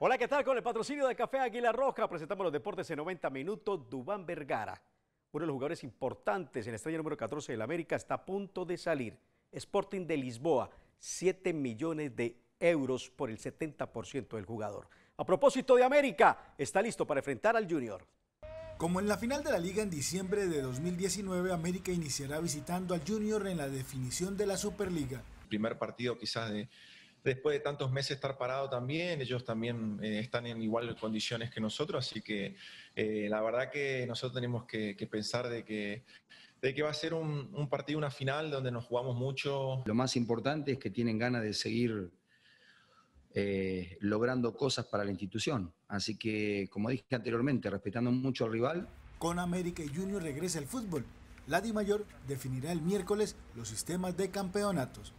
Hola, ¿qué tal? Con el patrocinio de Café Águila Roja presentamos los deportes en 90 minutos. Dubán Vergara, uno de los jugadores importantes en la estrella número 14 del América, está a punto de salir. Sporting de Lisboa, 7 millones de euros por el 70% del jugador. A propósito de América, está listo para enfrentar al Junior. Como en la final de la liga en diciembre de 2019, América iniciará visitando al Junior en la definición de la Superliga. Primer partido quizás de, después de tantos meses estar parado también, ellos también eh, están en igual condiciones que nosotros, así que eh, la verdad que nosotros tenemos que, pensar de que, de que va a ser un, partido, una final donde nos jugamos mucho. Lo más importante es que tienen ganas de seguir eh, logrando cosas para la institución, así que como dije anteriormente, respetando mucho al rival. Con América y Junior regresa el fútbol. La Di Mayor definirá el miércoles los sistemas de campeonatos.